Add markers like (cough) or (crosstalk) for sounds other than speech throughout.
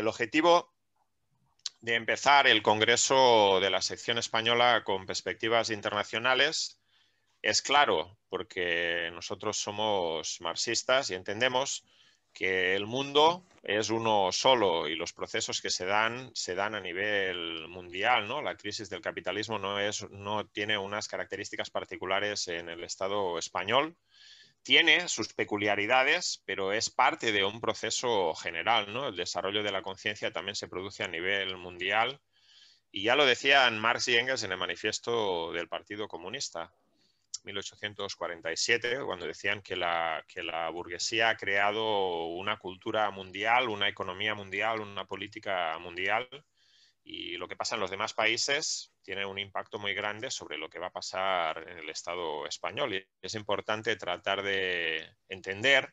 El objetivo de empezar el Congreso de la sección española con perspectivas internacionales es claro, porque nosotros somos marxistas y entendemos que el mundo es uno solo y los procesos que se dan se dan a nivel mundial, ¿no? La crisis del capitalismo no, es, no tiene unas características particulares en el Estado español tiene sus peculiaridades, pero es parte de un proceso general, ¿no? El desarrollo de la conciencia también se produce a nivel mundial y ya lo decían Marx y Engels en el manifiesto del Partido Comunista, 1847, cuando decían que la, que la burguesía ha creado una cultura mundial, una economía mundial, una política mundial, y lo que pasa en los demás países tiene un impacto muy grande sobre lo que va a pasar en el Estado español. Y es importante tratar de entender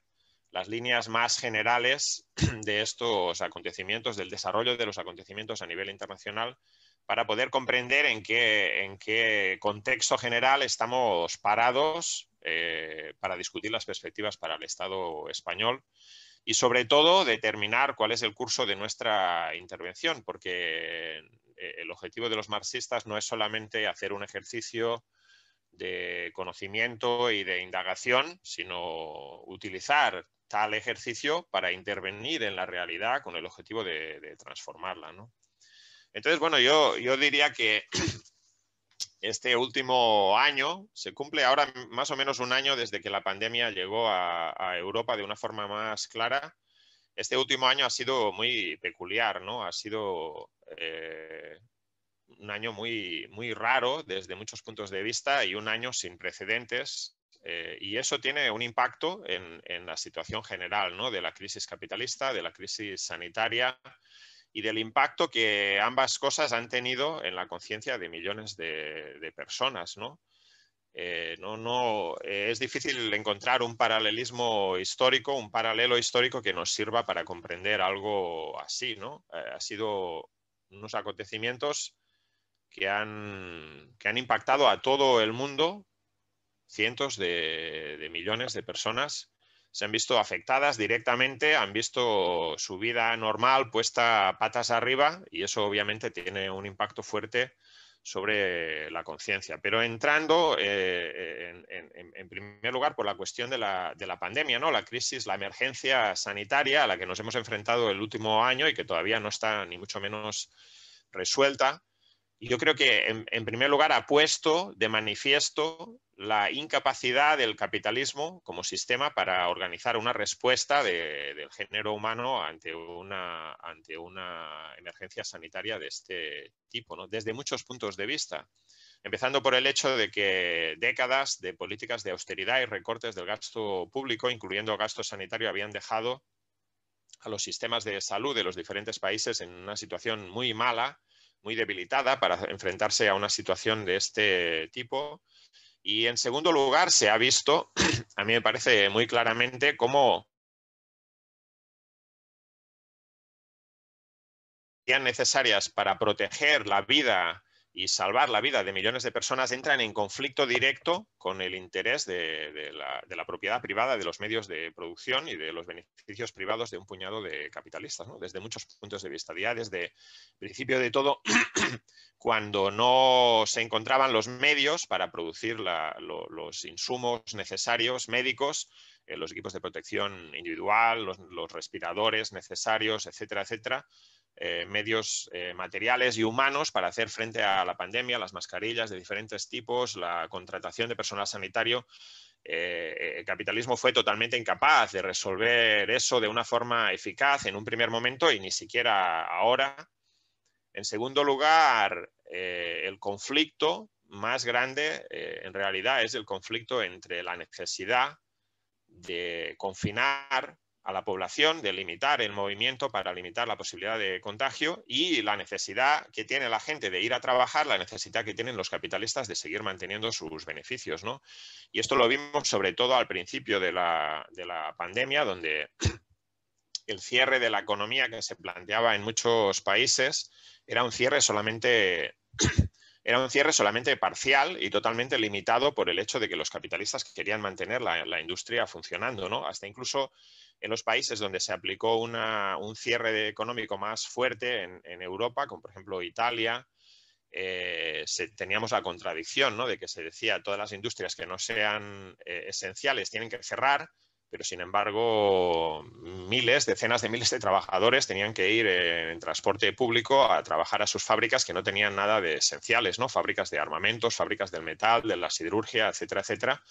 las líneas más generales (clears throat) de estos acontecimientos, del desarrollo de los acontecimientos a nivel internacional, para poder comprender en qué, en qué contexto general estamos parados eh, para discutir las perspectivas para el Estado español y sobre todo determinar cuál es el curso de nuestra intervención, porque eh, el objetivo de los marxistas no es solamente hacer un ejercicio de conocimiento y de indagación, sino utilizar tal ejercicio para intervenir en la realidad con el objetivo de, transformarla. Entonces, bueno, yo, diría que (clears throat) este último año, se cumple ahora más o menos un año desde que la pandemia llegó a Europa de una forma más clara este último año ha sido muy peculiar, ¿no? Ha sido eh, un año muy, raro desde muchos puntos de vista y un año sin precedentes. Eh, y eso tiene un impacto en, la situación general ¿no? de la crisis capitalista, de la crisis sanitaria y del impacto que ambas cosas han tenido en la conciencia de millones de, de personas. ¿no? Eh, no, no, eh, es difícil encontrar un paralelismo histórico, un paralelo histórico que nos sirva para comprender algo así, ¿no? Eh, ha sido unos acontecimientos que han, que impactado a todo el mundo, cientos de, de millones de personas se han visto afectadas directamente, han visto su vida normal puesta patas arriba y eso obviamente tiene un impacto fuerte sobre la conciencia. Pero entrando eh, en, primer lugar por la cuestión de la, pandemia, ¿no? la crisis, la emergencia sanitaria a la que nos hemos enfrentado el último año y que todavía no está ni mucho menos resuelta, yo creo que en primer lugar ha puesto de manifiesto la incapacidad del capitalismo como sistema para organizar una respuesta del género humano ante una, emergencia sanitaria de este tipo, desde muchos puntos de vista. Empezando por el hecho de que décadas de políticas de austeridad y recortes del gasto público, incluyendo gasto sanitario, habían dejado a los sistemas de salud de los diferentes países en una situación muy mala, muy debilitada para enfrentarse a una situación de este tipo y en segundo lugar, se ha visto, (clears throat) a mí me parece muy claramente, cómo necesarias para proteger la vida y salvar la vida de millones de personas entran en conflicto directo con el interés de, la, propiedad privada, de los medios de producción y de los beneficios privados de un puñado de capitalistas, desde muchos puntos de vista. Ya desde principio de todo, (clears throat) cuando no se encontraban los medios para producir los insumos necesarios médicos, eh, los equipos de protección individual, los respiradores necesarios, etcétera, etcétera, eh, medios eh, materiales y humanos para hacer frente a la pandemia, las mascarillas de diferentes tipos, la contratación de personal sanitario. Eh, el capitalismo fue totalmente incapaz de resolver eso de una forma eficaz en un primer momento y ni siquiera ahora. En segundo lugar, el conflicto más grande en realidad es el conflicto entre la necesidad de confinar a la población de limitar el movimiento para limitar la posibilidad de contagio y la necesidad que tiene la gente de ir a trabajar, la necesidad que tienen los capitalistas de seguir manteniendo sus beneficios. Y esto lo vimos sobre todo al principio de la, pandemia, donde (clears throat) el cierre de la economía que se planteaba en muchos países era un cierre solamente (clears throat) era un cierre solamente parcial y totalmente limitado por el hecho de que los capitalistas querían mantener la, la industria funcionando, ¿no? Hasta incluso en los países donde se aplicó un cierre económico más fuerte en, Europa, como por ejemplo Italia, eh, teníamos la contradicción de que se decía todas las industrias que no sean eh, esenciales tienen que cerrar, pero sin embargo miles, decenas de miles de trabajadores tenían que ir eh, en transporte público a trabajar a sus fábricas que no tenían nada de esenciales, ¿no? fábricas de armamentos, fábricas del metal, de la siderurgia, etcétera, etcétera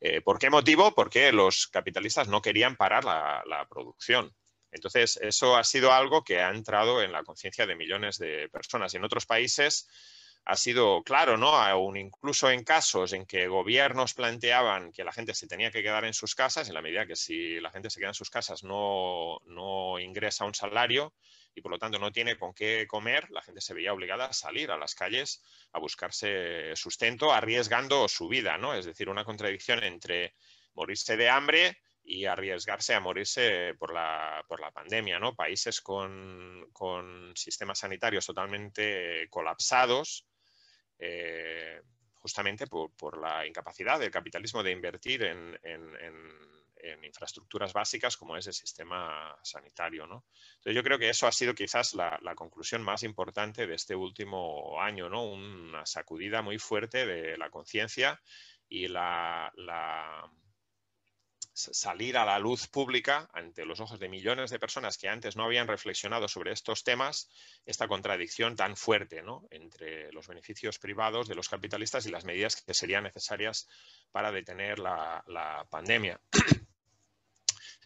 eh, ¿Por qué motivo? Porque los capitalistas no querían parar la, producción. Entonces, eso ha sido algo que ha entrado en la conciencia de millones de personas. Y en otros países ha sido claro, ¿no? Aún incluso en casos en que gobiernos planteaban que la gente se tenía que quedar en sus casas, en la medida que si la gente se queda en sus casas no, no ingresa un salario, y por lo tanto no tiene con qué comer, la gente se veía obligada a salir a las calles a buscarse sustento, arriesgando su vida, ¿no? Es decir, una contradicción entre morirse de hambre y arriesgarse a morirse por la, pandemia, ¿no? Países con, sistemas sanitarios totalmente colapsados, eh, justamente por, la incapacidad del capitalismo de invertir en en infraestructuras básicas como es el sistema sanitario. ¿no? Entonces yo creo que eso ha sido quizás la, conclusión más importante de este último año, ¿no? una sacudida muy fuerte de la conciencia y la, salir a la luz pública ante los ojos de millones de personas que antes no habían reflexionado sobre estos temas, esta contradicción tan fuerte ¿no? entre los beneficios privados de los capitalistas y las medidas que serían necesarias para detener la pandemia.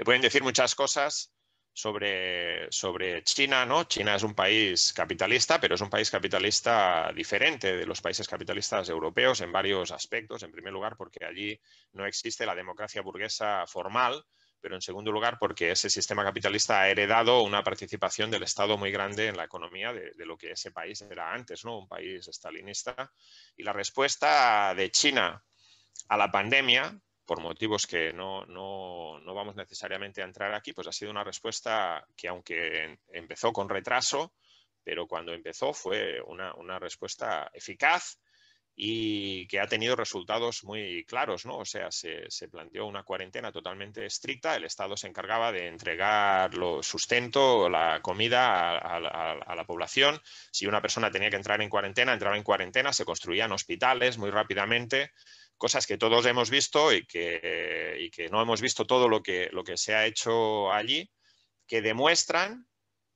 Se pueden decir muchas cosas sobre, sobre China, ¿no? China es un país capitalista, pero es un país capitalista diferente de los países capitalistas europeos en varios aspectos. En primer lugar, porque allí no existe la democracia burguesa formal, pero en segundo lugar porque ese sistema capitalista ha heredado una participación del Estado muy grande en la economía de, lo que ese país era antes, ¿no? un país estalinista Y la respuesta de China a la pandemia por motivos que no, vamos necesariamente a entrar aquí, pues ha sido una respuesta que aunque em, empezó con retraso, pero cuando empezó fue una, respuesta eficaz y que ha tenido resultados muy claros, ¿no? O sea, se, planteó una cuarentena totalmente estricta, el Estado se encargaba de entregar los sustento, la comida a, a, la población. Si una persona tenía que entrar en cuarentena, entraba en cuarentena, se construían hospitales muy rápidamente, cosas que todos hemos visto y que, que no hemos visto todo lo que, lo que se ha hecho allí, que demuestran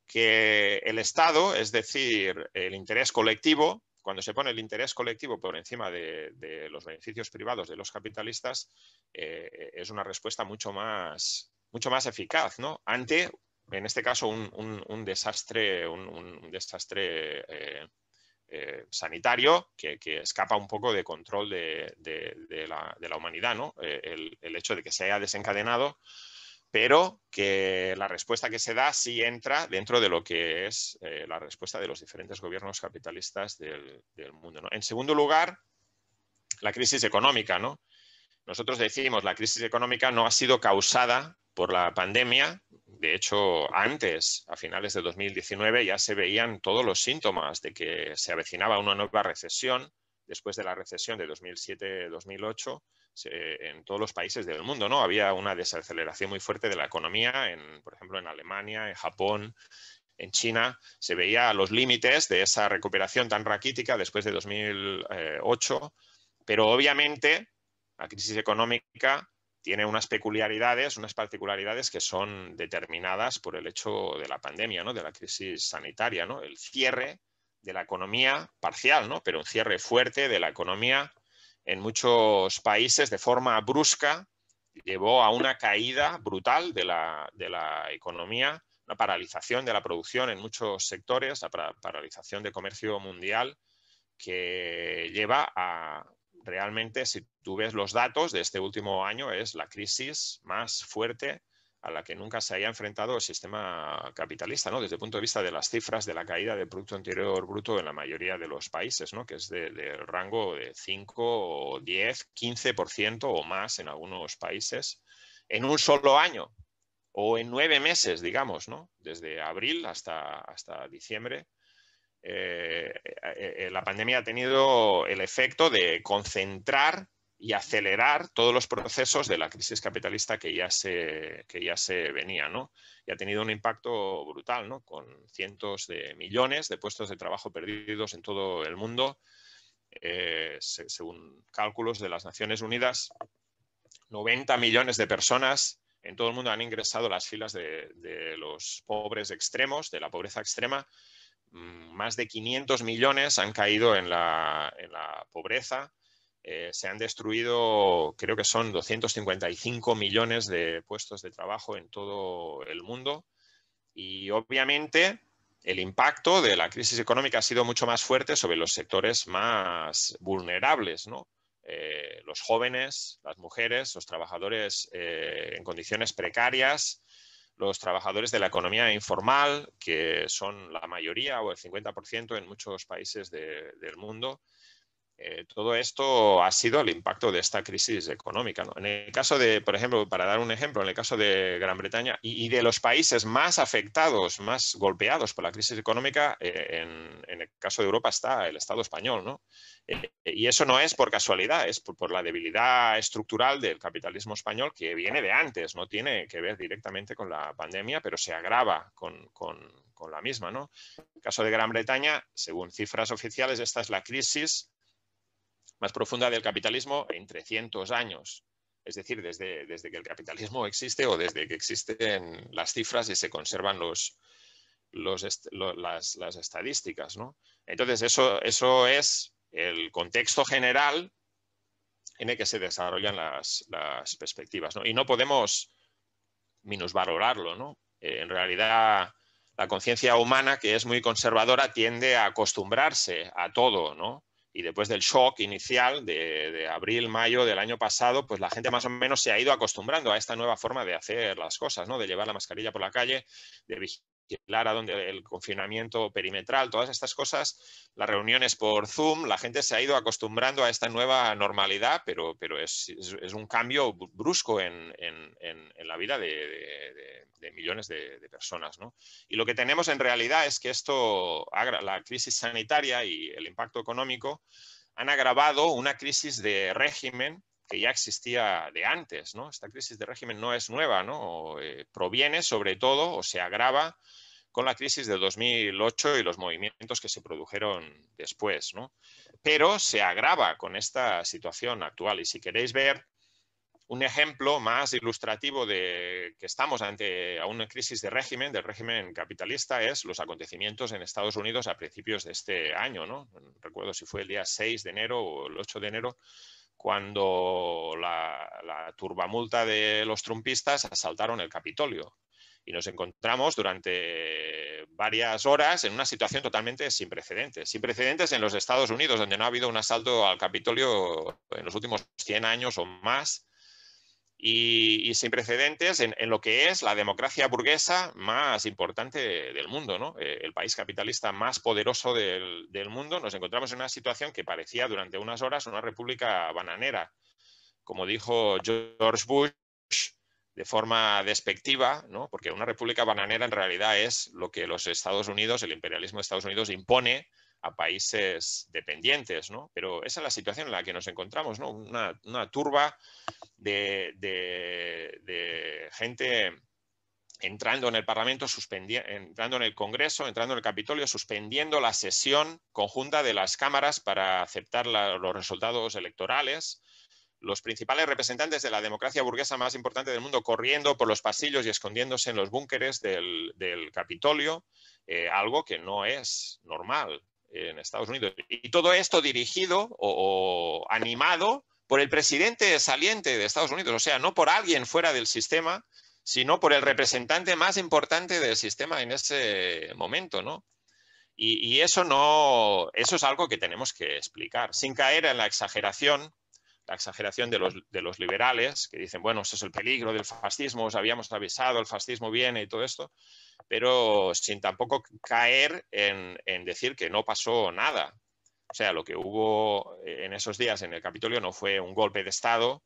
que el Estado, es decir, el interés colectivo, cuando se pone el interés colectivo por encima de, los beneficios privados de los capitalistas, eh, eh, es una respuesta mucho más, mucho más eficaz ¿no? ante, en este caso, un, desastre, un, desastre eh, eh, sanitario que, escapa un poco de control de, la, humanidad, ¿no? Eh, el, hecho de que se haya desencadenado, pero que la respuesta que se da sí entra dentro de lo que es eh, la respuesta de los diferentes gobiernos capitalistas del, mundo. En segundo lugar, la crisis económica, ¿no? Nosotros decimos, la crisis económica no ha sido causada por la pandemia. De hecho, antes, a finales de 2019, ya se veían todos los síntomas de que se avecinaba una nueva recesión. Después de la recesión de 2007-2008, en todos los países del mundo, ¿no? Había una desaceleración muy fuerte de la economía, en, por ejemplo, en Alemania, en Japón, en China se veía los límites de esa recuperación tan raquítica después de 2008, pero obviamente la crisis económica tiene unas peculiaridades, unas particularidades que son determinadas por el hecho de la pandemia, ¿no? de la crisis sanitaria, ¿no? el cierre de la economía parcial, ¿no? pero un cierre fuerte de la economía en muchos países de forma brusca llevó a una caída brutal de la, de la economía, una paralización de la producción en muchos sectores, la paralización de comercio mundial que lleva a, realmente, si tú ves los datos de este último año, es la crisis más fuerte a la que nunca se haya enfrentado el sistema capitalista, ¿no? desde el punto de vista de las cifras de la caída del Producto Interior Bruto en la mayoría de los países, ¿no? que es del rango de 5, 10, 15% o más en algunos países, en un solo año o en nueve meses, digamos, ¿no? desde abril hasta, hasta diciembre eh, eh, eh, la pandemia ha tenido el efecto de concentrar y acelerar todos los procesos de la crisis capitalista que ya se, que ya se venía, ¿no? Y ha tenido un impacto brutal, ¿no? Con cientos de millones de puestos de trabajo perdidos en todo el mundo. según cálculos de las Naciones Unidas, 90 millones de personas en todo el mundo han ingresado a las filas de los pobres extremos, de la pobreza extrema, Mm, más de 500 millones han caído en la, pobreza. Eh, se han destruido, creo que son 255 millones de puestos de trabajo en todo el mundo. Y obviamente el impacto de la crisis económica ha sido mucho más fuerte sobre los sectores más vulnerables, eh, los jóvenes, las mujeres, los trabajadores eh, en condiciones precarias, los trabajadores de la economía informal, que son la mayoría o el 50% en muchos países del mundo, eh, todo esto ha sido el impacto de esta crisis económica. En el caso de, por ejemplo, para dar un ejemplo, en el caso de Gran Bretaña y, de los países más afectados, más golpeados por la crisis económica, eh, en, el caso de Europa está el Estado español. ¿no? Eh, y eso no es por casualidad, es por, la debilidad estructural del capitalismo español que viene de antes, no tiene que ver directamente con la pandemia, pero se agrava con, la misma. En el caso de Gran Bretaña, según cifras oficiales, esta es la crisis más profunda del capitalismo en 300 años. Es decir, desde, desde que el capitalismo existe o desde que existen las cifras y se conservan los, las, estadísticas. ¿no? Entonces, eso, eso es el contexto general en el que se desarrollan las, las perspectivas. ¿no? Y no podemos minusvalorarlo. ¿no? Eh, en realidad, la conciencia humana, que es muy conservadora, tiende a acostumbrarse a todo, ¿no? y después del shock inicial de, abril, mayo del año pasado, pues la gente más o menos se ha ido acostumbrando a esta nueva forma de hacer las cosas, ¿no? De llevar la mascarilla por la calle, de donde el confinamiento perimetral, todas estas cosas, las reuniones por Zoom, la gente se ha ido acostumbrando a esta nueva normalidad, pero, pero es, un cambio brusco en, la vida de, millones de, personas. Y lo que tenemos en realidad es que esto, la crisis sanitaria y el impacto económico han agravado una crisis de régimen que ya existía de antes. ¿no? Esta crisis de régimen no es nueva, ¿no? Eh, proviene sobre todo o se agrava con la crisis de 2008 y los movimientos que se produjeron después. Pero se agrava con esta situación actual. Y si queréis ver un ejemplo más ilustrativo de que estamos ante una crisis de régimen, del régimen capitalista, es los acontecimientos en Estados Unidos a principios de este año. recuerdo si fue el día 6 de enero o el 8 de enero cuando la, turbamulta de los trumpistas asaltaron el Capitolio. Y nos encontramos durante varias horas en una situación totalmente sin precedentes. Sin precedentes en los Estados Unidos, donde no ha habido un asalto al Capitolio en los últimos 100 años o más y, sin precedentes en, lo que es la democracia burguesa más importante del mundo, eh, el país capitalista más poderoso del, mundo. Nos encontramos en una situación que parecía durante unas horas una república bananera. Como dijo George Bush, de forma despectiva, porque una república bananera en realidad es lo que los Estados Unidos, el imperialismo de Estados Unidos impone a países dependientes, ¿no? Pero esa es la situación en la que nos encontramos, ¿no? Una, turba de, gente entrando en el Parlamento, entrando en el Congreso, entrando en el Capitolio, suspendiendo la sesión conjunta de las cámaras para aceptar los resultados electorales, los principales representantes de la democracia burguesa más importante del mundo corriendo por los pasillos y escondiéndose en los búnkeres del, Capitolio, eh, algo que no es normal en Estados Unidos. Y todo esto dirigido o, animado por el presidente saliente de Estados Unidos, o sea, no por alguien fuera del sistema, sino por el representante más importante del sistema en ese momento, ¿no? Y, y, eso no, eso es algo que tenemos que explicar, sin caer en la exageración la exageración de los, de los liberales, que dicen, bueno, ese es el peligro del fascismo, os habíamos avisado, el fascismo viene y todo esto, pero sin tampoco caer en, decir que no pasó nada. O sea, lo que hubo eh, en esos días en el Capitolio no fue un golpe de Estado,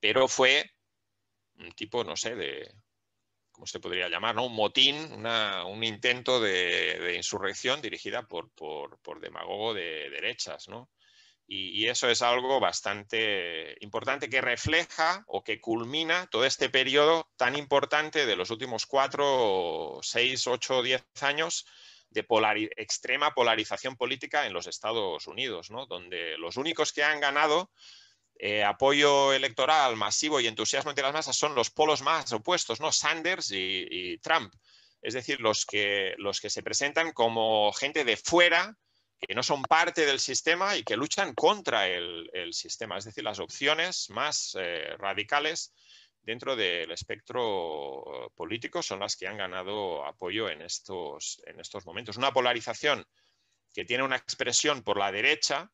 pero fue un tipo, no sé, de, ¿cómo se podría llamar? ¿no? Un motín, un intento de, insurrección dirigida por, por demagogo de derechas, ¿no? Y, eso es algo bastante importante que refleja o que culmina todo este periodo tan importante de los últimos cuatro, seis, ocho, diez años de extrema polarización política en los Estados Unidos, ¿no? donde los únicos que han ganado eh, apoyo electoral masivo y entusiasmo entre las masas son los polos más opuestos, ¿no? Sanders y, y Trump. Es decir, los que, los que se presentan como gente de fuera que no son parte del sistema y que luchan contra el, sistema, es decir, las opciones más eh, radicales dentro del espectro político son las que han ganado apoyo en estos, en estos momentos. Una polarización que tiene una expresión por la derecha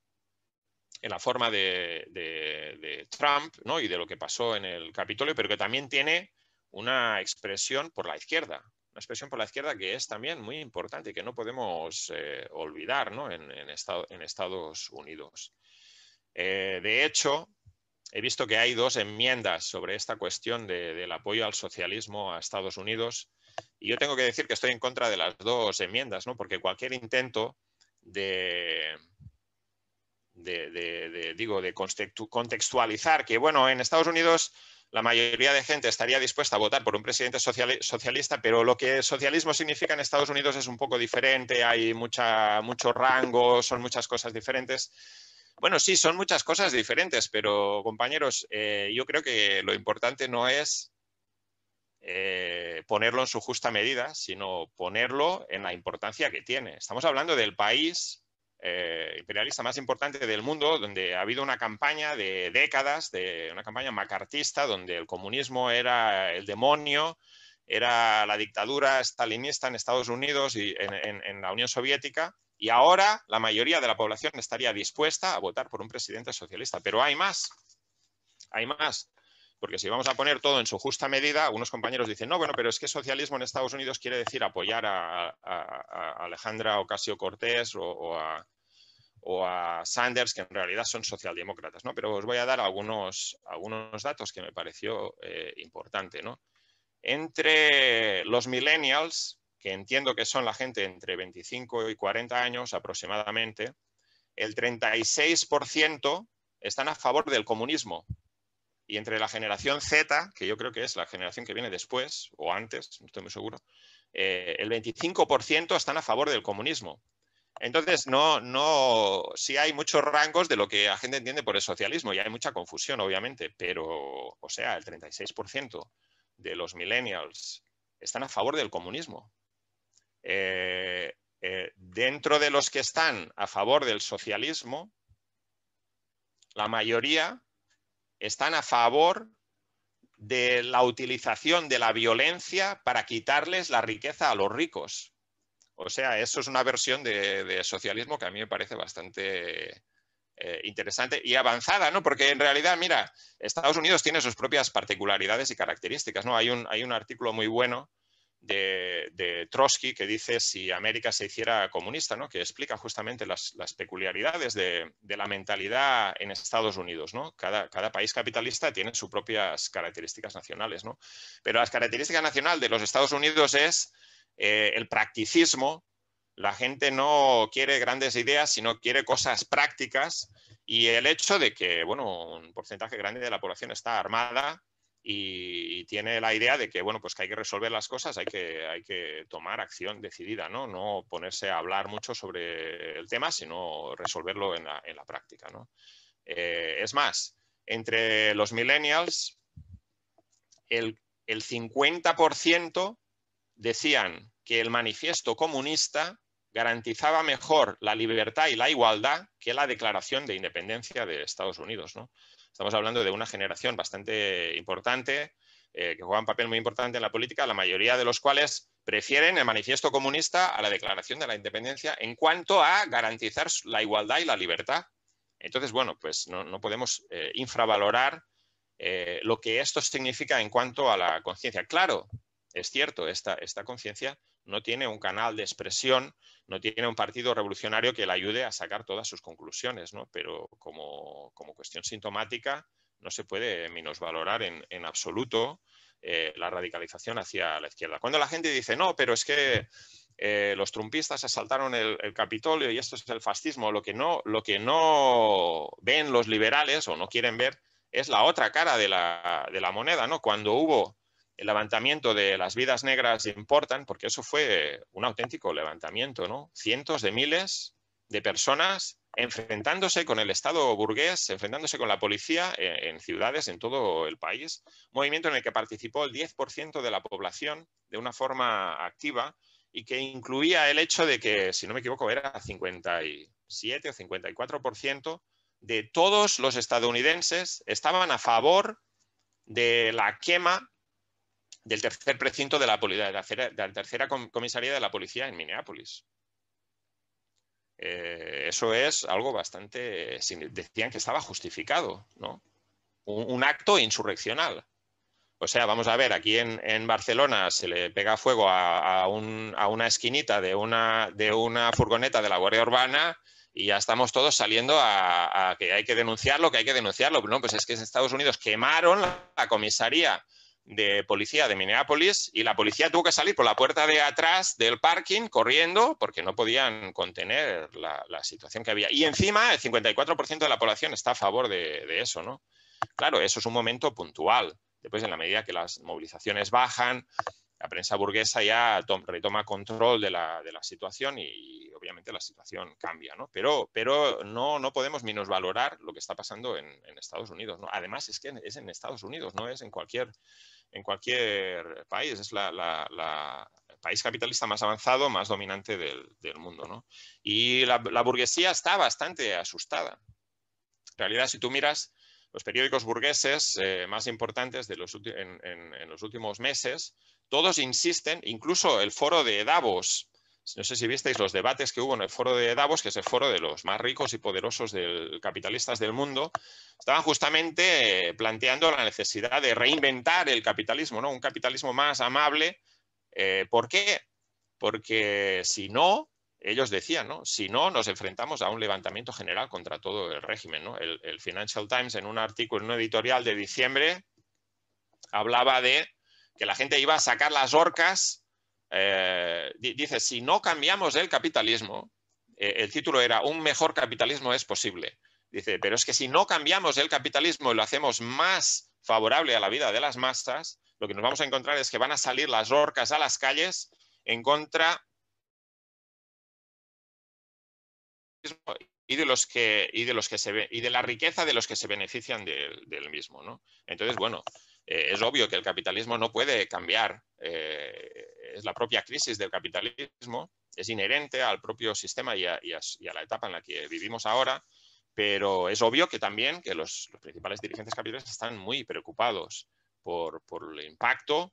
en la forma de, de Trump ¿no? y de lo que pasó en el Capitolio, pero que también tiene una expresión por la izquierda, una expresión por la izquierda que es también muy importante y que no podemos eh, olvidar en, Estados Unidos. Eh, de hecho, he visto que hay dos enmiendas sobre esta cuestión del apoyo al socialismo a Estados Unidos y yo tengo que decir que estoy en contra de las dos enmiendas, ¿no? porque cualquier intento de, de, digo, de contextualizar que, bueno, en Estados Unidos la mayoría de gente estaría dispuesta a votar por un presidente socialista, pero lo que socialismo significa en Estados Unidos es un poco diferente, hay mucha, mucho rango, son muchas cosas diferentes. Bueno, sí, son muchas cosas diferentes, pero compañeros, eh, yo creo que lo importante no es eh, ponerlo en su justa medida, sino ponerlo en la importancia que tiene. Estamos hablando del país eh, imperialista más importante del mundo, donde ha habido una campaña de décadas, de una campaña macartista, donde el comunismo era el demonio, era la dictadura stalinista en Estados Unidos y en, en la Unión Soviética, y ahora la mayoría de la población estaría dispuesta a votar por un presidente socialista. Pero hay más, hay más. Porque si vamos a poner todo en su justa medida, algunos compañeros dicen, no, bueno, pero es que socialismo en Estados Unidos quiere decir apoyar a, Alejandra Ocasio Cortés o, a, o, a, Sanders, que en realidad son socialdemócratas, ¿no? Pero os voy a dar algunos, algunos datos que me pareció eh, importante, ¿no? Entre los millennials, que entiendo que son la gente entre 25 y 40 años aproximadamente, el 36% están a favor del comunismo, y entre la generación Z, que yo creo que es la generación que viene después o antes, no estoy muy seguro, eh, el 25% están a favor del comunismo. Entonces, no, no, sí hay muchos rangos de lo que la gente entiende por el socialismo y hay mucha confusión, obviamente, pero, o sea, el 36% de los millennials están a favor del comunismo. Eh, eh, dentro de los que están a favor del socialismo, la mayoría están a favor de la utilización de la violencia para quitarles la riqueza a los ricos. O sea, eso es una versión de, socialismo que a mí me parece bastante eh, interesante y avanzada, ¿no? Porque en realidad, mira, Estados Unidos tiene sus propias particularidades y características, ¿no? Hay un, hay un artículo muy bueno de, Trotsky que dice si América se hiciera comunista, ¿no? que explica justamente las, peculiaridades de, la mentalidad en Estados Unidos. ¿no? Cada, país capitalista tiene sus propias características nacionales, ¿no? pero las características nacionales de los Estados Unidos es eh, el practicismo, la gente no quiere grandes ideas, sino quiere cosas prácticas y el hecho de que bueno, un porcentaje grande de la población está armada y, tiene la idea de que, bueno, pues que hay que resolver las cosas, hay que, tomar acción decidida, ¿no? No ponerse a hablar mucho sobre el tema, sino resolverlo en la, en la práctica, eh, es más, entre los millennials, el, el 50% decían que el manifiesto comunista garantizaba mejor la libertad y la igualdad que la declaración de independencia de Estados Unidos, Estamos hablando de una generación bastante importante eh, que juega un papel muy importante en la política, la mayoría de los cuales prefieren el manifiesto comunista a la declaración de la independencia en cuanto a garantizar la igualdad y la libertad. Entonces, bueno, pues no, podemos eh, infravalorar eh, lo que esto significa en cuanto a la conciencia. Claro, es cierto, esta conciencia no tiene un canal de expresión, no tiene un partido revolucionario que le ayude a sacar todas sus conclusiones, ¿no? pero como, cuestión sintomática no se puede menosvalorar en, en absoluto eh, la radicalización hacia la izquierda. Cuando la gente dice, no, pero es que eh, los trumpistas asaltaron el, Capitolio y esto es el fascismo, lo que, no, lo que no ven los liberales o no quieren ver es la otra cara de la, de la moneda, ¿no? Cuando hubo el levantamiento de las vidas negras importan, porque eso fue un auténtico levantamiento, ¿no? Cientos de miles de personas enfrentándose con el Estado burgués, enfrentándose con la policía eh, en, ciudades en todo el país. Movimiento en el que participó el 10% de la población de una forma activa y que incluía el hecho de que, si no me equivoco, era 57 o 54% de todos los estadounidenses estaban a favor de la quema del tercer precinto de la, Policía, tercera, de la tercera comisaría de la policía en Minneapolis. Eh, eso es algo bastante, decían que estaba justificado, ¿no? Un, acto insurreccional. O sea, vamos a ver, aquí en, Barcelona se le pega fuego a, una esquinita de una, de una, furgoneta de la Guardia Urbana y ya estamos todos saliendo a, a, que hay que denunciarlo, que hay que denunciarlo. No, pues es que en Estados Unidos quemaron la comisaría de policía de Minneapolis y la policía tuvo que salir por la puerta de atrás del parking corriendo porque no podían contener la, situación que había. Y encima el 54% de la población está a favor de, eso, ¿no? Claro, eso es un momento puntual. Después, en la medida que las movilizaciones bajan, la prensa burguesa ya retoma control de la, situación y, obviamente la situación cambia, ¿no? Pero, pero no, no podemos menosvalorar lo que está pasando en, Estados Unidos, Además, es que es en Estados Unidos, no es en cualquier en cualquier país. Es la, el país capitalista más avanzado, más dominante del, mundo. ¿no? Y la, burguesía está bastante asustada. En realidad, si tú miras los periódicos burgueses eh, más importantes de los, en, los últimos meses, todos insisten, incluso el foro de Davos, no sé si visteis los debates que hubo en el foro de Davos, que es el foro de los más ricos y poderosos capitalistas del mundo. Estaban justamente eh, planteando la necesidad de reinventar el capitalismo, ¿no? Un capitalismo más amable. Eh, ¿Por qué? Porque si no, ellos decían, ¿no? Si no, nos enfrentamos a un levantamiento general contra todo el régimen, El, el Financial Times en un artículo, en un editorial de diciembre, hablaba de que la gente iba a sacar las orcas eh, dice, si no cambiamos el capitalismo, eh, el título era Un mejor capitalismo es posible. Dice, pero es que si no cambiamos el capitalismo y lo hacemos más favorable a la vida de las masas, lo que nos vamos a encontrar es que van a salir las orcas a las calles en contra y de los que y de los que se y de la riqueza de los que se benefician del, mismo entonces bueno eh, es obvio que el capitalismo no puede cambiar es la propia crisis del capitalismo, es inherente al propio sistema y a, la etapa en la que vivimos ahora, pero es obvio que también que los, principales dirigentes capitalistas están muy preocupados por, el impacto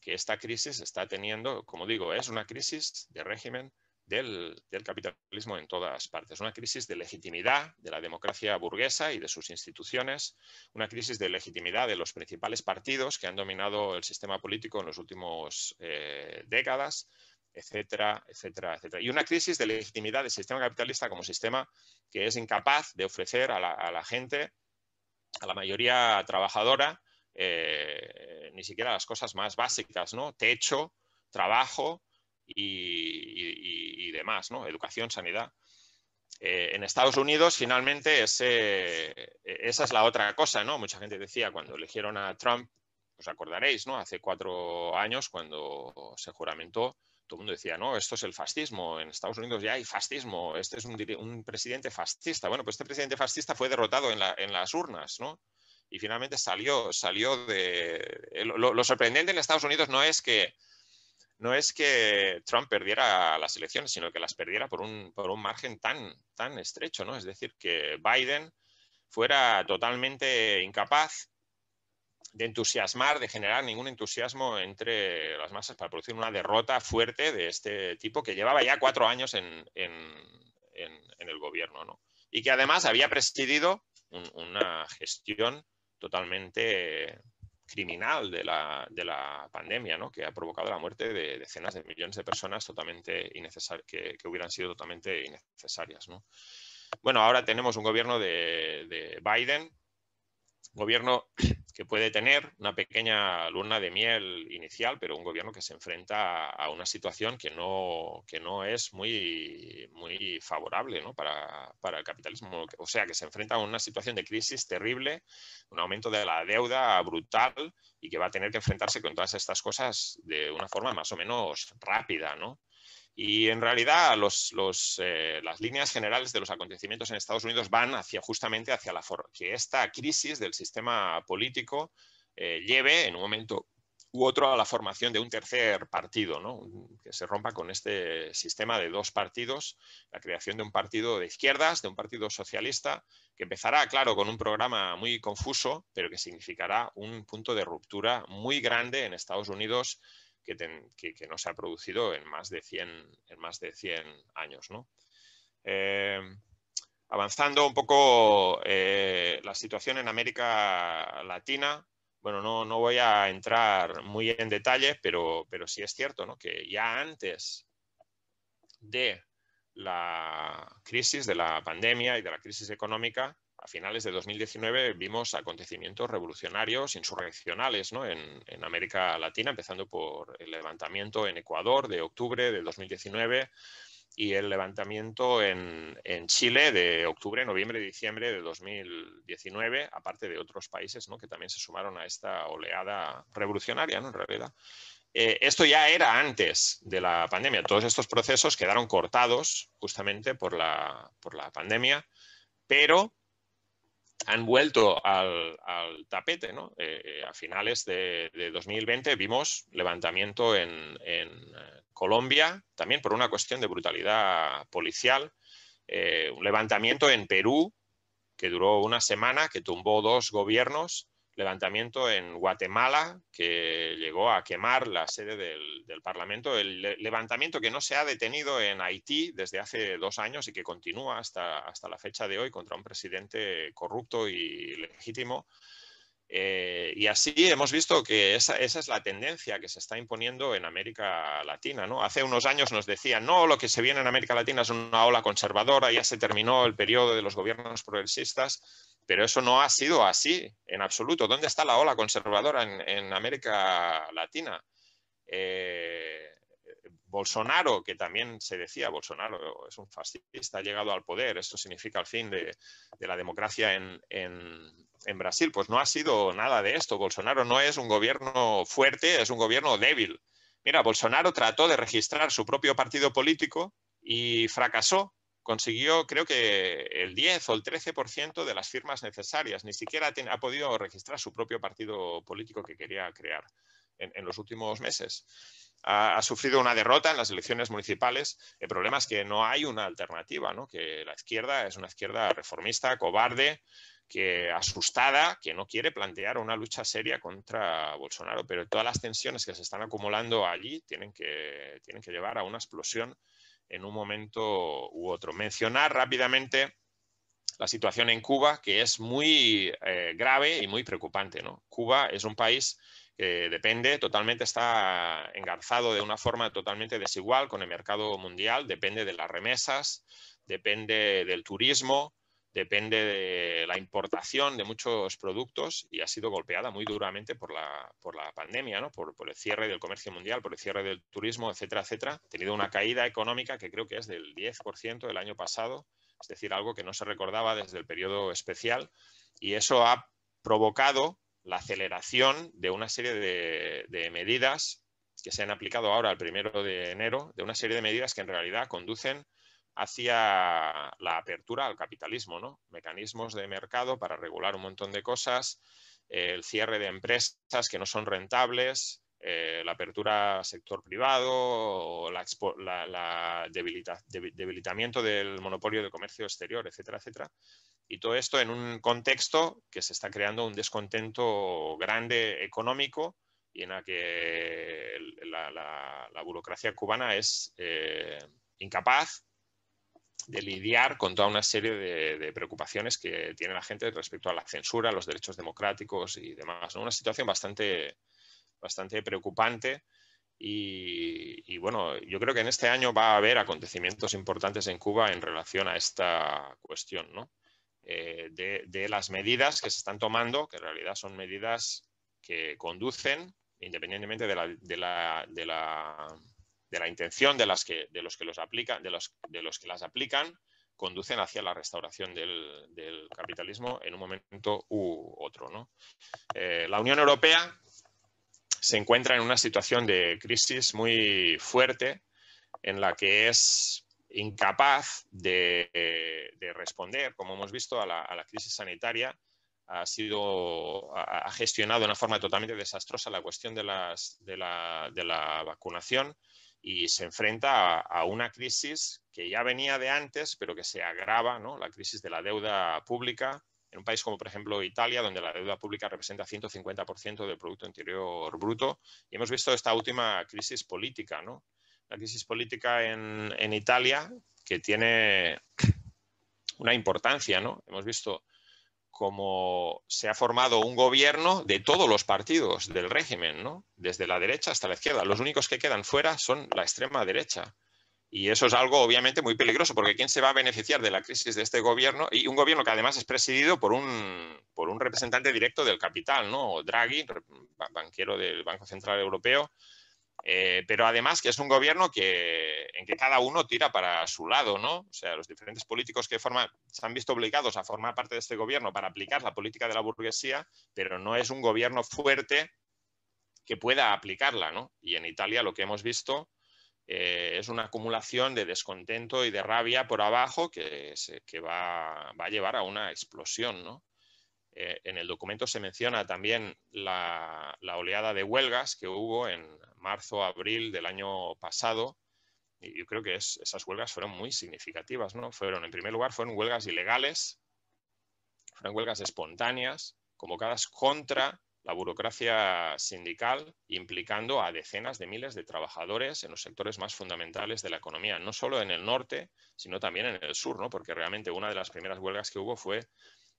que esta crisis está teniendo. Como digo, es una crisis de régimen del, capitalismo en todas partes. Una crisis de legitimidad de la democracia burguesa y de sus instituciones, una crisis de legitimidad de los principales partidos que han dominado el sistema político en los últimos eh, décadas, etcétera, etcétera, etcétera. Y una crisis de legitimidad del sistema capitalista como sistema que es incapaz de ofrecer a la, gente, a la mayoría trabajadora, eh, ni siquiera las cosas más básicas, ¿no? Techo, trabajo, y, demás, ¿no? Educación, sanidad. Eh, en Estados Unidos, finalmente, esa es la otra cosa, ¿no? Mucha gente decía cuando eligieron a Trump, os acordaréis, ¿no? Hace cuatro años, cuando se juramentó, todo el mundo decía, no, esto es el fascismo, en Estados Unidos ya hay fascismo, este es un, presidente fascista. Bueno, pues este presidente fascista fue derrotado en, las urnas, ¿no? Y finalmente salió, salió de... lo sorprendente en Estados Unidos no es que no es que Trump perdiera las elecciones, sino que las perdiera por un, por un margen tan, tan estrecho, ¿no? Es decir, que Biden fuera totalmente incapaz de entusiasmar, de generar ningún entusiasmo entre las masas para producir una derrota fuerte de este tipo que llevaba ya cuatro años en, el gobierno, ¿no? Y que además había presidido una gestión totalmente criminal de la, de la pandemia, ¿no? que ha provocado la muerte de decenas de millones de personas totalmente innecesar que, que, hubieran sido totalmente innecesarias. ¿no? Bueno, ahora tenemos un gobierno de, de Biden gobierno (clears throat) que puede tener una pequeña luna de miel inicial, pero un gobierno que se enfrenta a una situación que no, que no es muy, muy favorable para, para, el capitalismo. O sea, que se enfrenta a una situación de crisis terrible, un aumento de la deuda brutal y que va a tener que enfrentarse con todas estas cosas de una forma más o menos rápida. ¿no? Y en realidad eh, las líneas generales de los acontecimientos en Estados Unidos van hacia, justamente hacia la que esta crisis del sistema político eh, lleve en un momento u otro a la formación de un tercer partido, que se rompa con este sistema de dos partidos, la creación de un partido de izquierdas, de un partido socialista, que empezará, claro, con un programa muy confuso, pero que significará un punto de ruptura muy grande en Estados Unidos que, no se ha producido en más de 100, en más de años. ¿no? Eh, avanzando un poco eh, la situación en América Latina, bueno, no, voy a entrar muy en detalle, pero, sí es cierto ¿no? que ya antes de la crisis, de la pandemia y de la crisis económica, a finales de 2019 vimos acontecimientos revolucionarios, insurreccionales en, América Latina, empezando por el levantamiento en Ecuador de octubre de 2019 y el levantamiento en, Chile de octubre, noviembre, y diciembre de 2019, aparte de otros países que también se sumaron a esta oleada revolucionaria, en realidad. Eh, esto ya era antes de la pandemia. Todos estos procesos quedaron cortados justamente por por la pandemia, pero han vuelto al, tapete. ¿no? Eh, a finales de, 2020 vimos levantamiento en, eh, Colombia, también por una cuestión de brutalidad policial, eh, un levantamiento en Perú que duró una semana, que tumbó dos gobiernos levantamiento en Guatemala que llegó a quemar la sede del, Parlamento, el levantamiento que no se ha detenido en Haití desde hace dos años y que continúa hasta, hasta la fecha de hoy contra un presidente corrupto y legítimo. Eh, y así hemos visto que esa, es la tendencia que se está imponiendo en América Latina. ¿no? Hace unos años nos decían, no, lo que se viene en América Latina es una ola conservadora, ya se terminó el periodo de los gobiernos progresistas pero eso no ha sido así en absoluto. ¿Dónde está la ola conservadora en, América Latina? Eh, Bolsonaro, que también se decía, Bolsonaro es un fascista, ha llegado al poder, esto significa el fin de, la democracia en, Brasil. Pues no ha sido nada de esto. Bolsonaro no es un gobierno fuerte, es un gobierno débil. Mira, Bolsonaro trató de registrar su propio partido político y fracasó consiguió creo que el 10 o el 13% de las firmas necesarias, ni siquiera ha podido registrar su propio partido político que quería crear en, los últimos meses. Ha, sufrido una derrota en las elecciones municipales. El problema es que no hay una alternativa, ¿no? que la izquierda es una izquierda reformista, cobarde, que asustada, que no quiere plantear una lucha seria contra Bolsonaro, pero todas las tensiones que se están acumulando allí tienen que, tienen que llevar a una explosión en un momento u otro. Mencionar rápidamente la situación en Cuba, que es muy eh, grave y muy preocupante. Cuba es un país que depende totalmente, está engarzado de una forma totalmente desigual con el mercado mundial, depende de las remesas, depende del turismo, depende de la importación de muchos productos y ha sido golpeada muy duramente por la, pandemia, por, el cierre del comercio mundial, por el cierre del turismo, etcétera, etcétera. Ha tenido una caída económica que creo que es del 10% del año pasado, es decir, algo que no se recordaba desde el periodo especial y eso ha provocado la aceleración de una serie de, de medidas que se han aplicado ahora al primero de enero, de una serie de medidas que en realidad conducen hacia la apertura al capitalismo, ¿no? Mecanismos de mercado para regular un montón de cosas, el cierre de empresas que no son rentables, eh, la apertura al sector privado, o la, debilitamiento del monopolio de comercio exterior, etcétera, etcétera. Y todo esto en un contexto que se está creando un descontento grande económico y en la que la, burocracia cubana es eh, incapaz de lidiar con toda una serie de, preocupaciones que tiene la gente respecto a la censura, los derechos democráticos y demás. ¿no? Una situación bastante, bastante preocupante. Y, bueno, yo creo que en este año va a haber acontecimientos importantes en Cuba en relación a esta cuestión, ¿no? Eh, de, las medidas que se están tomando, que en realidad son medidas que conducen, independientemente de la de la intención de, las de los que los de los, que las aplican, conducen hacia la restauración del, capitalismo en un momento u otro. Eh, la Unión Europea se encuentra en una situación de crisis muy fuerte en la que es incapaz de, responder, como hemos visto, a la, crisis sanitaria ha sido ha gestionado de una forma totalmente desastrosa la cuestión de la vacunación y se enfrenta a, una crisis que ya venía de antes, pero que se agrava, ¿no? la crisis de la deuda pública, en un país como por ejemplo Italia, donde la deuda pública representa 150% del Producto Interior Bruto. Y hemos visto esta última crisis política, ¿no? la crisis política en, en Italia, que tiene una importancia. ¿no? Hemos visto como se ha formado un gobierno de todos los partidos del régimen, ¿no? desde la derecha hasta la izquierda. Los únicos que quedan fuera son la extrema derecha. Y eso es algo obviamente muy peligroso, porque ¿quién se va a beneficiar de la crisis de este gobierno? Y un gobierno que además es presidido por un, por un representante directo del capital, ¿no? Draghi, banquero del Banco Central Europeo, eh, pero además que es un gobierno que en que cada uno tira para su lado, ¿no? O sea, los diferentes políticos que forman, se han visto obligados a formar parte de este gobierno para aplicar la política de la burguesía, pero no es un gobierno fuerte que pueda aplicarla, ¿no? Y en Italia lo que hemos visto eh, es una acumulación de descontento y de rabia por abajo que, va, a llevar a una explosión, ¿no? Eh, en el documento se menciona también la, la oleada de huelgas que hubo en marzo, abril del año pasado, yo creo que esas huelgas fueron muy significativas, ¿no? Fueron, en primer lugar, fueron huelgas ilegales, fueron huelgas espontáneas, convocadas contra la burocracia sindical, implicando a decenas de miles de trabajadores en los sectores más fundamentales de la economía, no solo en el norte, sino también en el sur, ¿no? Porque realmente una de las primeras huelgas que hubo fue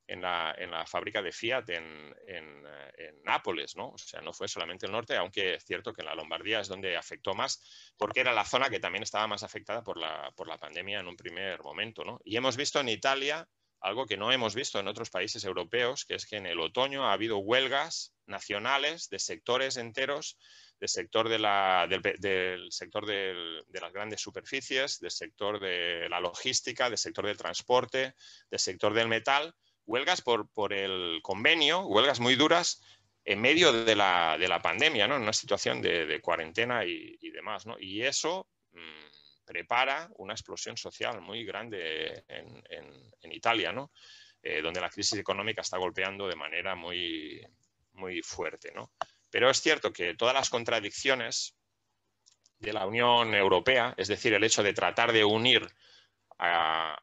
en la, en la fábrica de Fiat en, eh, en, Nápoles, ¿no? O sea, no fue solamente el norte, aunque es cierto que en la Lombardía es donde afectó más, porque era la zona que también estaba más afectada por la, por la pandemia en un primer momento, ¿no? Y hemos visto en Italia algo que no hemos visto en otros países europeos, que es que en el otoño ha habido huelgas nacionales de sectores enteros, del sector de, la, del, sector de las grandes superficies, del sector de la logística, del sector del transporte, del sector del metal, huelgas por, por el convenio, huelgas muy duras en medio de la, pandemia, en una situación de, cuarentena y, demás. Y eso mm, prepara una explosión social muy grande en, Italia, eh, donde la crisis económica está golpeando de manera muy, muy fuerte. Pero es cierto que todas las contradicciones de la Unión Europea, es decir, el hecho de tratar de unir a,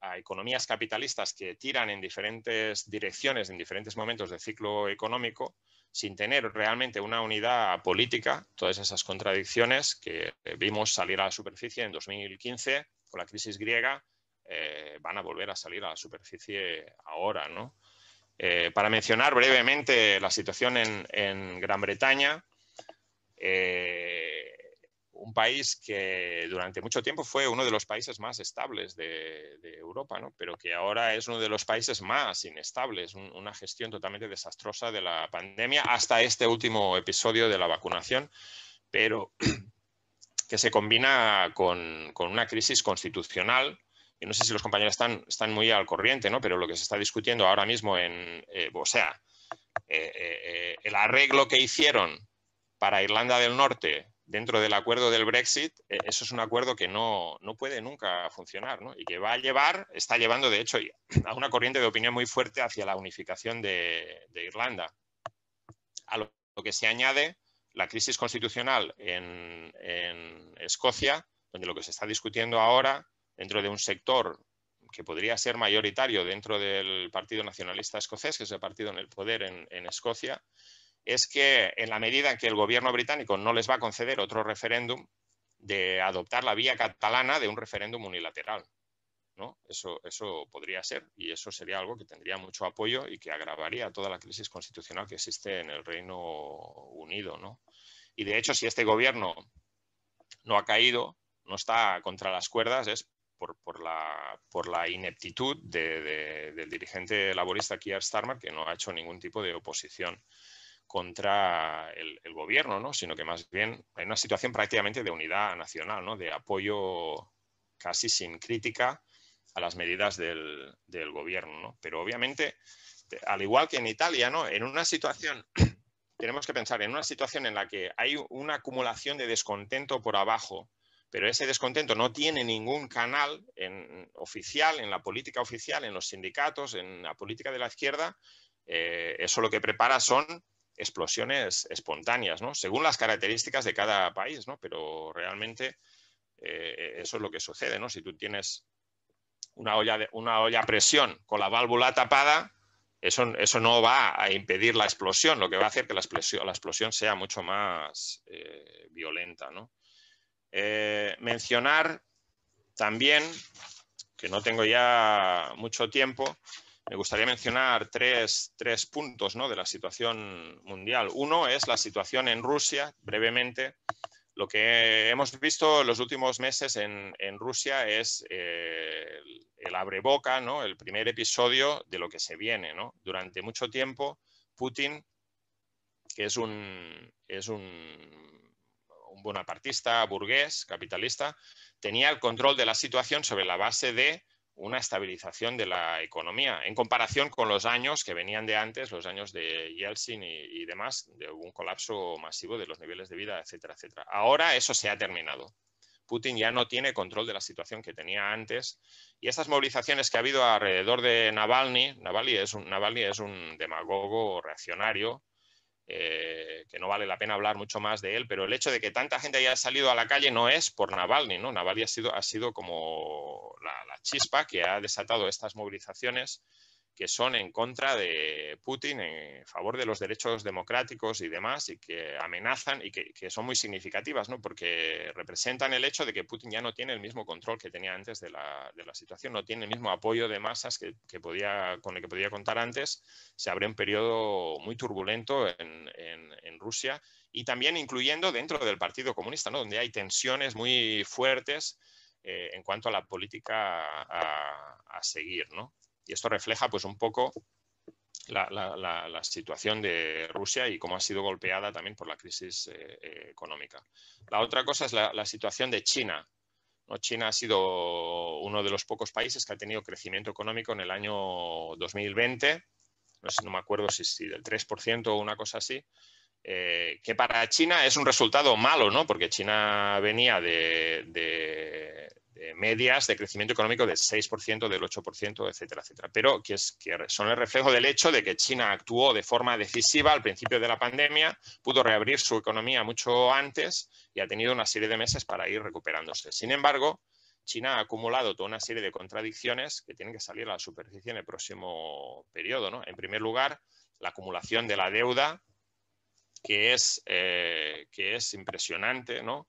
a, economías capitalistas que tiran en diferentes direcciones, en diferentes momentos del ciclo económico, sin tener realmente una unidad política, todas esas contradicciones que vimos salir a la superficie en 2015 con la crisis griega, eh, van a volver a salir a la superficie ahora. Eh, para mencionar brevemente la situación en, Gran Bretaña, eh, un país que durante mucho tiempo fue uno de los países más estables de, Europa, ¿no? pero que ahora es uno de los países más inestables, una gestión totalmente desastrosa de la pandemia hasta este último episodio de la vacunación, pero (clears throat) que se combina con, una crisis constitucional y no sé si los compañeros están, están muy al corriente, ¿no? pero lo que se está discutiendo ahora mismo en, eh, o sea, eh, eh, el arreglo que hicieron para Irlanda del Norte dentro del acuerdo del Brexit, eh, eso es un acuerdo que no, puede nunca funcionar y que va a llevar, está llevando de hecho (clears throat) a una corriente de opinión muy fuerte hacia la unificación de, Irlanda. A lo, que se añade la crisis constitucional en, Escocia, donde lo que se está discutiendo ahora dentro de un sector que podría ser mayoritario dentro del Partido Nacionalista Escocés, que es el partido en el poder en, en Escocia, es que en la medida en que el gobierno británico no les va a conceder otro referéndum, de adoptar la vía catalana de un referéndum unilateral. Eso, podría ser y eso sería algo que tendría mucho apoyo y que agravaría toda la crisis constitucional que existe en el Reino Unido. Y de hecho, si este gobierno no ha caído, no está contra las cuerdas, es por, la, ineptitud del dirigente laborista Keir Starmer, que no ha hecho ningún tipo de oposición contra el, gobierno, ¿no? sino que más bien en una situación prácticamente de unidad nacional, ¿no? de apoyo casi sin crítica a las medidas del, gobierno. Pero obviamente, eh, al igual que en Italia, ¿no? en una situación, (clears throat) tenemos que pensar en una situación en la que hay una acumulación de descontento por abajo, pero ese descontento no tiene ningún canal en, oficial, en la política oficial, en los sindicatos, en la política de la izquierda, eh, eso lo que prepara son explosiones espontáneas, ¿no? según las características de cada país, ¿no? pero realmente eh, eso es lo que sucede. ¿no? Si tú tienes una olla, de, una olla a presión con la válvula tapada, eso, eso, no va a impedir la explosión, lo que va a hacer que la explosión, sea mucho más eh, violenta. ¿no? Eh, mencionar también, que no tengo ya mucho tiempo, me gustaría mencionar tres, tres puntos ¿no? de la situación mundial. Uno es la situación en Rusia, brevemente. Lo que hemos visto en los últimos meses en, Rusia es eh, el, abre boca ¿no? el primer episodio de lo que se viene. Durante mucho tiempo, Putin, que es un, es un, un bonapartista burgués, capitalista, tenía el control de la situación sobre la base de una estabilización de la economía en comparación con los años que venían de antes, los años de Yeltsin y, demás, de un colapso masivo de los niveles de vida, etcétera, etcétera. Ahora eso se ha terminado. Putin ya no tiene control de la situación que tenía antes y estas movilizaciones que ha habido alrededor de Navalny, Navalny es un, Navalny es un demagogo reaccionario eh, que no vale la pena hablar mucho más de él, pero el hecho de que tanta gente haya salido a la calle no es por Navalny, ¿no? Navalny ha sido, ha sido como la chispa que ha desatado estas movilizaciones que son en contra de Putin, en favor de los derechos democráticos y demás, y que amenazan y que, son muy significativas, ¿no? porque representan el hecho de que Putin ya no tiene el mismo control que tenía antes de la, situación, no tiene el mismo apoyo de masas que, podía, con el que podía contar antes. Se abre un periodo muy turbulento en, Rusia y también incluyendo dentro del Partido Comunista, ¿no? donde hay tensiones muy fuertes eh, en cuanto a la política a, a seguir. ¿no? Y esto refleja pues un poco la, situación de Rusia y cómo ha sido golpeada también por la crisis eh, eh, económica. La otra cosa es la, situación de China. ¿no? China ha sido uno de los pocos países que ha tenido crecimiento económico en el año 2020, no, me acuerdo si, si del 3% o una cosa así, eh, que para China es un resultado malo, ¿no? porque China venía de medias de crecimiento económico del 6%, del 8%, etcétera, etcétera. Pero que, es, que son el reflejo del hecho de que China actuó de forma decisiva al principio de la pandemia, pudo reabrir su economía mucho antes y ha tenido una serie de meses para ir recuperándose. Sin embargo, China ha acumulado toda una serie de contradicciones que tienen que salir a la superficie en el próximo periodo. ¿no? En primer lugar, la acumulación de la deuda, que es, eh, que es impresionante, ¿no?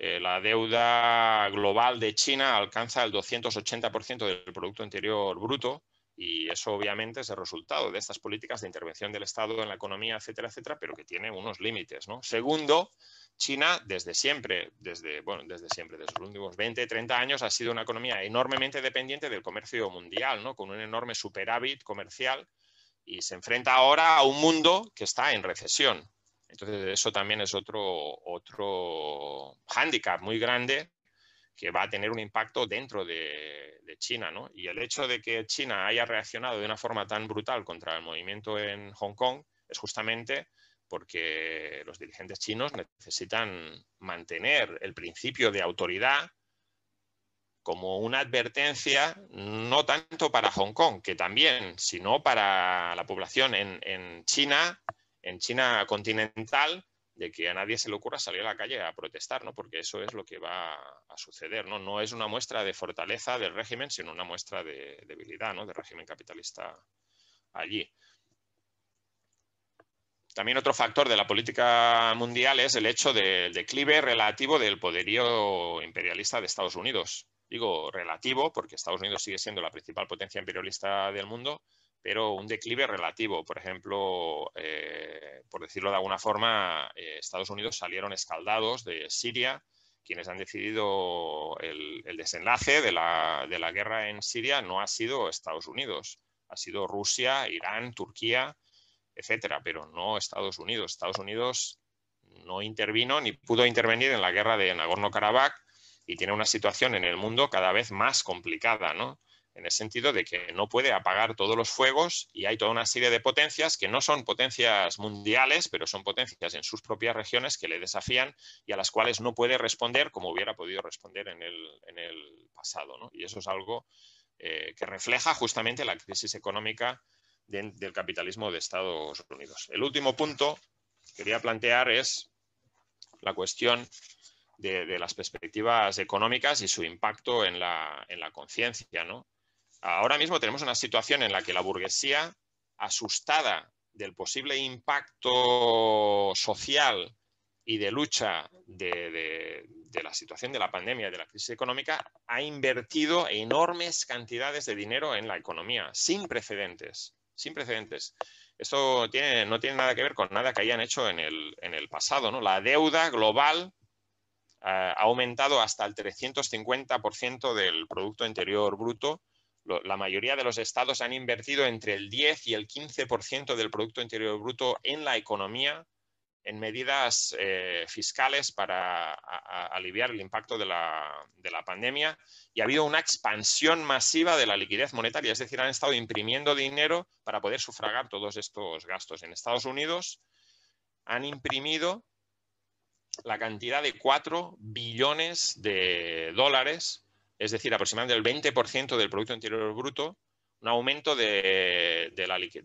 Eh, la deuda global de China alcanza el 280% del Producto Interior Bruto y eso obviamente es el resultado de estas políticas de intervención del Estado en la economía, etcétera, etcétera, pero que tiene unos límites. ¿no? Segundo, China desde siempre, desde, bueno, desde siempre, desde los últimos 20, 30 años, ha sido una economía enormemente dependiente del comercio mundial, ¿no? con un enorme superávit comercial y se enfrenta ahora a un mundo que está en recesión. Entonces, eso también es otro, otro hándicap muy grande que va a tener un impacto dentro de, China. Y el hecho de que China haya reaccionado de una forma tan brutal contra el movimiento en Hong Kong es justamente porque los dirigentes chinos necesitan mantener el principio de autoridad como una advertencia, no tanto para Hong Kong, que también, sino para la población en China, en China continental de que a nadie se le ocurra salir a la calle a protestar, ¿no? porque eso es lo que va a suceder. No, no es una muestra de fortaleza del régimen, sino una muestra de debilidad ¿no? del régimen capitalista allí. También otro factor de la política mundial es el hecho del declive relativo del poderío imperialista de Estados Unidos. Digo relativo porque Estados Unidos sigue siendo la principal potencia imperialista del mundo, pero un declive relativo. Por ejemplo, eh, por decirlo de alguna forma, eh, Estados Unidos salieron escaldados de Siria, quienes han decidido el, desenlace de la, de la, guerra en Siria no ha sido Estados Unidos, ha sido Rusia, Irán, Turquía, etcétera, pero no Estados Unidos. Estados Unidos no intervino ni pudo intervenir en la guerra de Nagorno-Karabaj y tiene una situación en el mundo cada vez más complicada, ¿no? en el sentido de que no puede apagar todos los fuegos y hay toda una serie de potencias que no son potencias mundiales, pero son potencias en sus propias regiones que le desafían y a las cuales no puede responder como hubiera podido responder en el, pasado. ¿no? Y eso es algo eh, que refleja justamente la crisis económica del capitalismo de Estados Unidos. El último punto que quería plantear es la cuestión de, las perspectivas económicas y su impacto en la, en la conciencia. ¿no? ahora mismo tenemos una situación en la que la burguesía, asustada del posible impacto social y de lucha de, la situación de la pandemia, de la crisis económica, ha invertido enormes cantidades de dinero en la economía, sin precedentes, sin precedentes. Esto no tiene nada que ver con nada que hayan hecho en el, pasado. La deuda global eh, ha aumentado hasta el 350% del Producto Interior Bruto la mayoría de los estados han invertido entre el 10 y el 15% del Producto Interior Bruto en la economía en medidas eh, fiscales para aliviar el impacto de la, de la, pandemia y ha habido una expansión masiva de la liquidez monetaria, es decir, han estado imprimiendo dinero para poder sufragar todos estos gastos. En Estados Unidos han imprimido la cantidad de 4 billones de dólares es decir, aproximadamente el 20% del Producto Interior Bruto, un aumento de,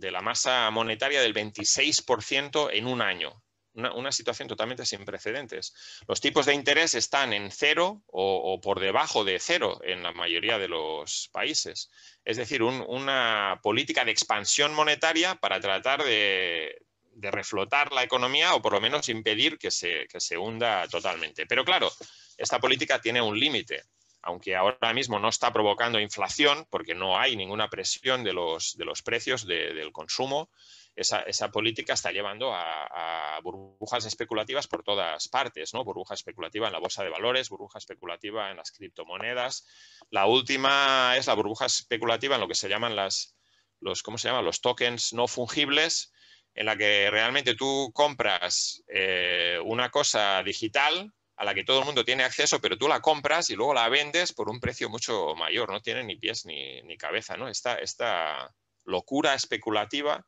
la, masa monetaria del 26% en un año. Una, situación totalmente sin precedentes. Los tipos de interés están en cero o, por debajo de cero en la mayoría de los países. Es decir, una política de expansión monetaria para tratar de, reflotar la economía o por lo menos impedir que se hunda totalmente. Pero claro, esta política tiene un límite aunque ahora mismo no está provocando inflación, porque no hay ninguna presión de los, de los precios del consumo, esa, política está llevando a, burbujas especulativas por todas partes, ¿no? Burbuja especulativa en la bolsa de valores, burbuja especulativa en las criptomonedas. La última es la burbuja especulativa en lo que se llaman las, los, ¿cómo se llaman los tokens no fungibles, en la que realmente tú compras eh, una cosa digital a la que todo el mundo tiene acceso, pero tú la compras y luego la vendes por un precio mucho mayor, no tiene ni pies ni, cabeza. ¿no? Esta, esta locura especulativa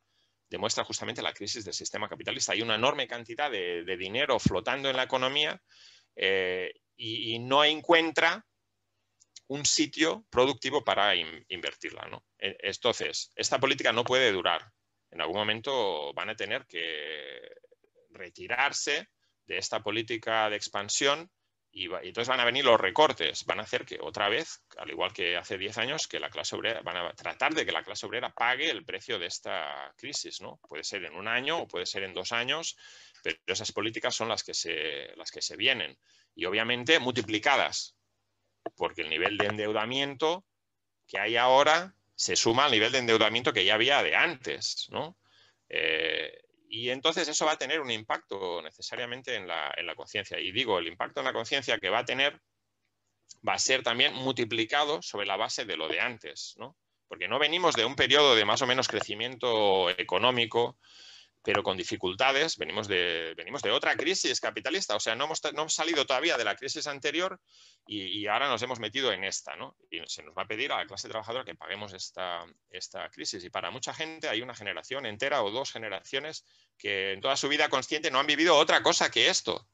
demuestra justamente la crisis del sistema capitalista. Hay una enorme cantidad de, dinero flotando en la economía eh, y, no encuentra un sitio productivo para invertirla. E, entonces, esta política no puede durar. En algún momento van a tener que retirarse de esta política de expansión y, entonces van a venir los recortes, van a hacer que otra vez, al igual que hace 10 años, que la clase obrera, van a tratar de que la clase obrera pague el precio de esta crisis, ¿no? Puede ser en un año o puede ser en dos años, pero esas políticas son las que se, las que se vienen y obviamente multiplicadas, porque el nivel de endeudamiento que hay ahora se suma al nivel de endeudamiento que ya había de antes, ¿no? Eh, y entonces eso va a tener un impacto necesariamente en la, conciencia. Y digo, el impacto en la conciencia que va a tener va a ser también multiplicado sobre la base de lo de antes, ¿no? Porque no venimos de un periodo de más o menos crecimiento económico, pero con dificultades, venimos de, venimos de otra crisis capitalista, o sea, no hemos, no hemos salido todavía de la crisis anterior y, y, ahora nos hemos metido en esta, ¿no? Y se nos va a pedir a la clase trabajadora que paguemos esta, esta crisis. Y para mucha gente hay una generación entera o dos generaciones que en toda su vida consciente no han vivido otra cosa que esto,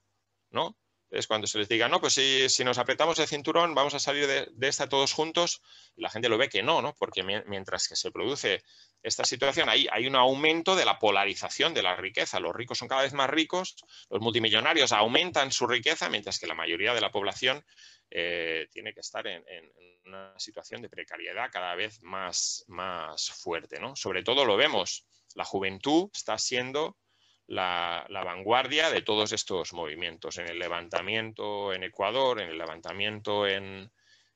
¿no? es cuando se les diga, no, pues si, si nos apretamos el cinturón, vamos a salir de, esta todos juntos, la gente lo ve que no, ¿no? Porque mientras que se produce esta situación, hay, hay un aumento de la polarización de la riqueza. Los ricos son cada vez más ricos, los multimillonarios aumentan su riqueza, mientras que la mayoría de la población eh, tiene que estar en, una situación de precariedad cada vez más, más fuerte, ¿no? Sobre todo lo vemos, la juventud está siendo la, vanguardia de todos estos movimientos, en el levantamiento en Ecuador, en el levantamiento en,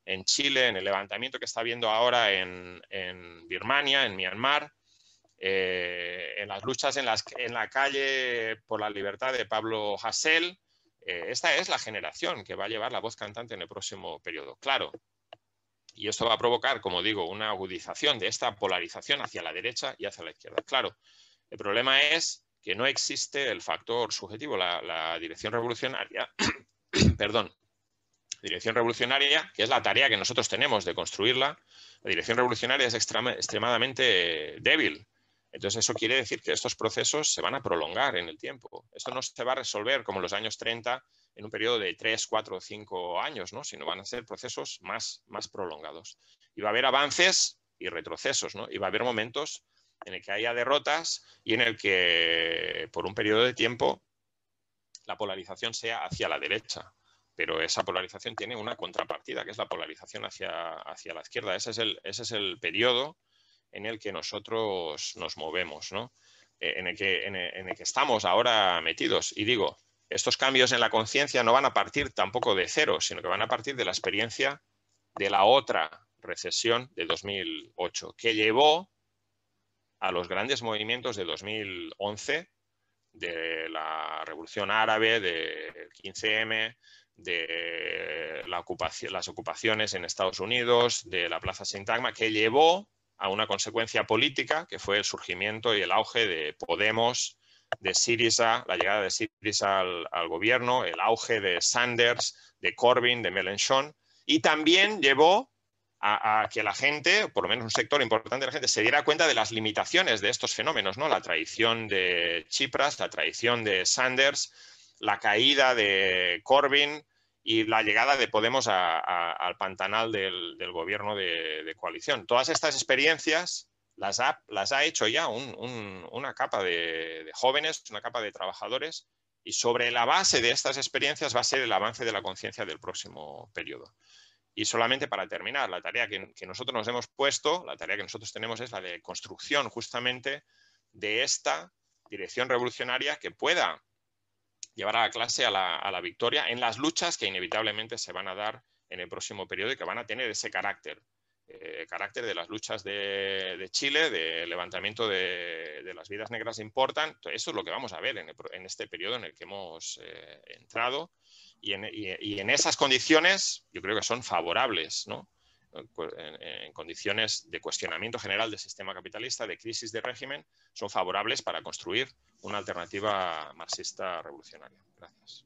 en Chile, en el levantamiento que está habiendo ahora en, en Birmania, en Myanmar, eh, en las luchas en, las, en, la calle por la libertad de Pablo Hassel. Eh, esta es la generación que va a llevar la voz cantante en el próximo periodo. Claro, y esto va a provocar, como digo, una agudización de esta polarización hacia la derecha y hacia la izquierda. Claro, el problema es que no existe el factor subjetivo. La, dirección revolucionaria, (clears throat) perdón, dirección revolucionaria, que es la tarea que nosotros tenemos de construirla, la dirección revolucionaria es extremadamente débil. Entonces eso quiere decir que estos procesos se van a prolongar en el tiempo. Esto no se va a resolver como en los años 30 en un periodo de 3, 4, 5 años, ¿no? sino van a ser procesos más, más prolongados. Y va a haber avances y retrocesos, ¿no? y va a haber momentos en el que haya derrotas y en el que por un periodo de tiempo la polarización sea hacia la derecha. Pero esa polarización tiene una contrapartida, que es la polarización hacia, hacia la izquierda. Ese es, el, ese es el periodo en el que nosotros nos movemos, ¿no? Eh, en, el que, en, en el que estamos ahora metidos. Y digo, estos cambios en la conciencia no van a partir tampoco de cero, sino que van a partir de la experiencia de la otra recesión de 2008, que llevó a los grandes movimientos de 2011, de la Revolución Árabe, del 15M, de las ocupaciones en Estados Unidos, de la Plaza Sintagma, que llevó a una consecuencia política, que fue el surgimiento y el auge de Podemos, de Syriza, la llegada de Syriza al, gobierno, el auge de Sanders, de Corbyn, de Melenchon, y también llevó a, que la gente, por lo menos un sector importante de la gente, se diera cuenta de las limitaciones de estos fenómenos, ¿no? La traición de Chipras, la traición de Sanders, la caída de Corbyn y la llegada de Podemos al pantanal del, gobierno de, coalición. Todas estas experiencias las ha, hecho ya una capa de, de jóvenes, una capa de trabajadores, y sobre la base de estas experiencias va a ser el avance de la conciencia del próximo periodo. Y solamente para terminar, la tarea que, nosotros nos hemos puesto, la tarea que nosotros tenemos es la de construcción justamente de esta dirección revolucionaria que pueda llevar a la clase a la, victoria en las luchas que inevitablemente se van a dar en el próximo periodo y que van a tener ese carácter eh, carácter de las luchas de, Chile, del levantamiento de, las vidas negras importan. Eso es lo que vamos a ver en, este periodo en el que hemos eh, entrado y en, esas condiciones yo creo que son favorables, pues, en, condiciones de cuestionamiento general del sistema capitalista, de crisis de régimen, son favorables para construir una alternativa marxista revolucionaria. Gracias.